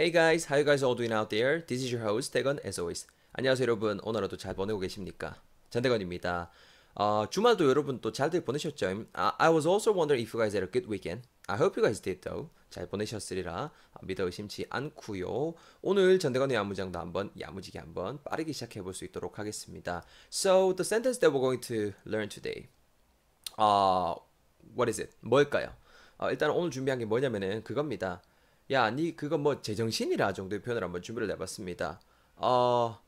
Hey guys, how you guys all doing out there? This is your host, 대건 as always. 안녕하세요 여러분, 오늘 하루도 잘 보내고 계십니까? 전대건입니다. 어, 주말도 여러분 또 잘들 보내셨죠? I, I was also wondering if you guys had a good weekend. I hope you guys did though. 잘 보내셨으리라 믿어 의심치 않고요. 오늘 전대건의 야무장도 한번 야무지게 한번 빠르게 시작해 볼 수 있도록 하겠습니다. So the sentence that we're going to learn today. Uh, what is it? 뭘까요? 어, 일단 오늘 준비한 게 뭐냐면은 그겁니다. 야, 니 그거 뭐 제정신이라 정도의 표현을 한번 준비를 해봤습니다. 어,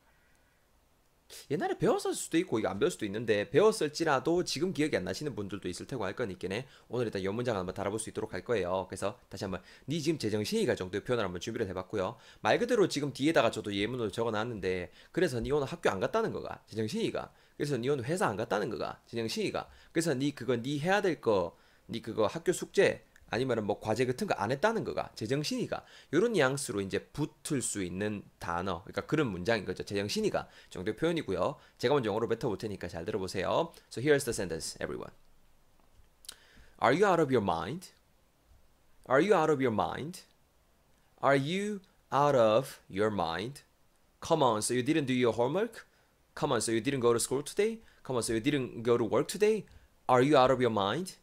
옛날에 배웠을 수도 있고 이거 안 배울 수도 있는데 배웠을지라도 지금 기억이 안 나시는 분들도 있을 테고 할거니네 오늘 일단 이문장 한번 달아볼 수 있도록 할 거예요. 그래서 다시 한번 니 지금 제정신이가 정도의 표현을 한번 준비를 해봤고요. 말 그대로 지금 뒤에다가 저도 예문으로 적어놨는데 그래서 니 오늘 학교 안 갔다는 거가 제정신이가 그래서 니 오늘 회사 안 갔다는 거가 제정신이가 그래서 니 그거 니 해야 될 거 니 그거 학교 숙제 아니면은 뭐 과제 같은 거 안 했다는 거가 제정신이가 이런 뉘앙스로 이제 붙을 수 있는 단어 그러니까 그런 문장인 거죠 제정신이가 정도의 표현이고요 제가 먼저 영어로 뱉어볼 테니까 잘 들어보세요 So here's the sentence everyone Are you out of your mind? Are you out of your mind? Are you out of your mind? Come on, so you didn't do your homework? Come on, so you didn't go to school today? Come on, so you didn't go to work today? Are you out of your mind?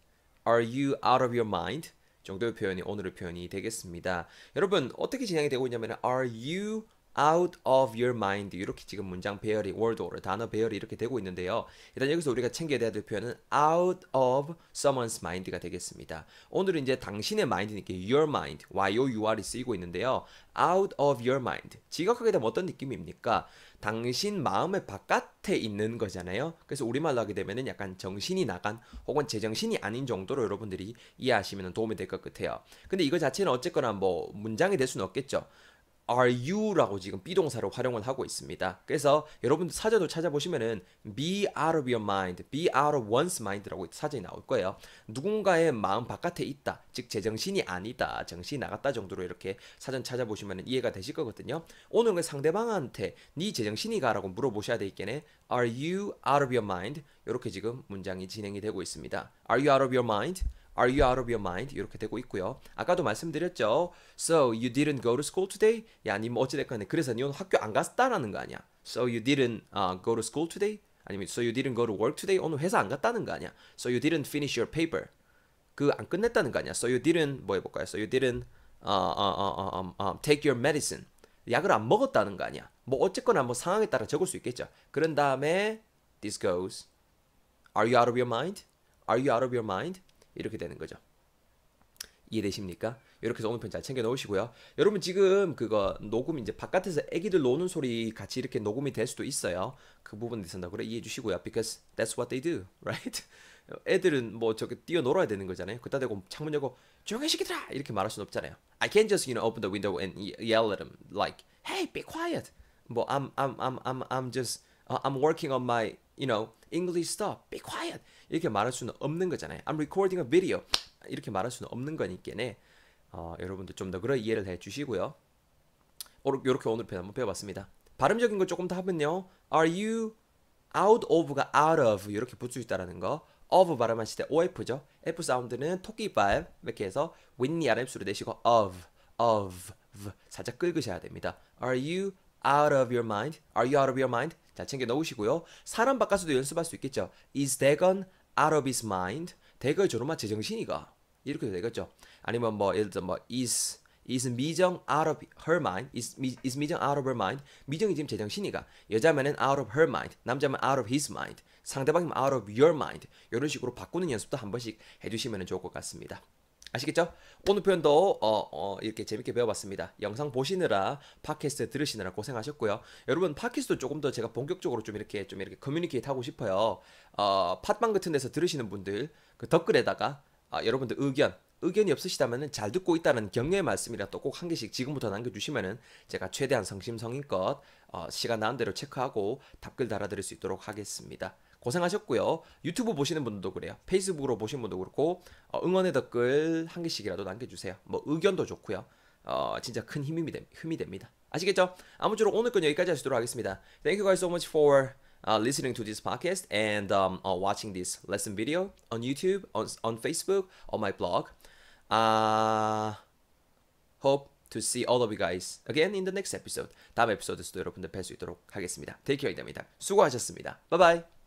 Are you out of your mind? 정도의 표현이 오늘의 표현이 되겠습니다. 여러분 어떻게 진행이 되고 있냐면 are you out of your mind 이렇게 지금 문장 배열이 word order 단어 배열이 이렇게 되고 있는데요. 일단 여기서 우리가 챙겨야 될 표현은 out of someone's mind가 되겠습니다. 오늘은 이제 당신의 mind니까 your mind y-o-u-r이 쓰이고 있는데요. out of your mind 지각하게 되면 어떤 느낌입니까? 당신 마음의 바깥에 있는 거잖아요. 그래서 우리말로 하게 되면은 약간 정신이 나간 혹은 제정신이 아닌 정도로 여러분들이 이해하시면 도움이 될 것 같아요. 근데 이거 자체는 어쨌거나 뭐 문장이 될 수는 없겠죠. are you라고 지금 비동사로 활용을 하고 있습니다. 그래서 여러분들 사전을 찾아보시면은 be out of your mind, be out of one's mind라고 사전이 나올 거예요. 누군가의 마음 바깥에 있다, 즉 제정신이 아니다, 정신이 나갔다 정도로 이렇게 사전 찾아보시면 이해가 되실 거거든요. 오늘은 그 상대방한테 네 제정신이가라고 물어보셔야 되겠네. Are you out of your mind? 이렇게 지금 문장이 진행이 되고 있습니다. Are you out of your mind? Are you out of your mind? 이렇게 되고 있고요. 아까도 말씀드렸죠. So you didn't go to school today? 야, 니뭐 어찌됐건 그래서 니는 학교 안 갔다라는 거 아니야. So you didn't uh, go to school today? 아니면 So you didn't go to work today? 오늘 회사 안 갔다는 거 아니야. So you didn't finish your paper. 그 안 끝냈다는 거 아니야. So you didn't 뭐 해볼까요? So you didn't uh, uh, um, um, take your medicine. 약을 안 먹었다는 거 아니야. 뭐 어쨌거나 뭐 상황에 따라 적을 수 있겠죠. 그런 다음에 this goes. Are you out of your mind? Are you out of your mind? 이렇게 되는 거죠. 이해되십니까? 이렇게 해서 오늘 편잘 챙겨 넣으시고요. 여러분 지금 그거 녹음 이제 바깥에서 애기들 노는 소리 같이 이렇게 녹음이 될 수도 있어요. 그 부분에 대해서 그래 이해해 주시고요. Because that's what they do, right? 애들은 뭐 저기 뛰어 놀아야 되는 거잖아요. 그다 대고 창문 열고 조용히 시키더라 이렇게 말할 수는 없잖아요. I can't just you know open the window and yell at them like, Hey, be quiet. 뭐 I'm I'm I'm I'm I'm just I'm working on my, you know, English stuff. Be quiet. 이렇게 말할 수는 없는 거잖아요. I'm recording a video. 이렇게 말할 수는 없는 거니까네. 어, 여러분도 좀 더 그런 이해를 해 주시고요. 이렇게 오늘 표 한번 배워봤습니다. 발음적인 거 조금 더 하면요. Are you out of가 out of 이렇게 붙을 수 있다라는 거. of 발음하실 때 of죠. f 사운드는 토끼발 이렇게 해서 윗니 r m 수로 내시고 of, of, 살짝 긁으셔야 됩니다. Are you out of your mind? Are you out of your mind? 잘 챙겨 넣으시고요. 사람 바꿔서도 연습할 수 있겠죠. Is Dagon out of his mind? 대거의 저놈아 제정신이가 이렇게도 되겠죠. 아니면 뭐 예를 들어 뭐 is is 미정 out of her mind, is, is 미정 out of her mind. 미정이 지금 제정신이가 여자면은 out of her mind, 남자면 out of his mind, 상대방이면 out of your mind. 이런 식으로 바꾸는 연습도 한 번씩 해주시면 좋을 것 같습니다. 아시겠죠? 오늘 표현도 어, 어, 이렇게 재밌게 배워봤습니다. 영상 보시느라 팟캐스트 들으시느라 고생하셨고요. 여러분 팟캐스트 조금 더 제가 본격적으로 좀 이렇게 좀 이렇게 커뮤니케이트 하고 싶어요. 어, 팟빵 같은 데서 들으시는 분들 그 댓글에다가 아, 여러분들 의견 의견이 없으시다면 잘 듣고 있다는 격려의 말씀이라도 꼭 한 개씩 지금부터 남겨주시면은 제가 최대한 성심성의껏 어, 시간 나은 대로 체크하고 답글 달아드릴 수 있도록 하겠습니다. 고생하셨고요. 유튜브 보시는 분들도 그래요. 페이스북으로 보신 분도 그렇고 어, 응원의 댓글 한 개씩이라도 남겨주세요. 뭐 의견도 좋고요. 어, 진짜 큰 힘이, 되, 힘이 됩니다. 아시겠죠? 아무쪼록 오늘 건 여기까지 하시도록 하겠습니다. Thank you guys so much for uh, listening to this podcast and um, uh, watching this lesson video on YouTube, on, on Facebook, on my blog. Uh, hope to see all of you guys again in the next episode. 다음 에피소드에서도 여러분들 뵐 수 있도록 하겠습니다. Take care, 입니다. 수고하셨습니다. Bye bye.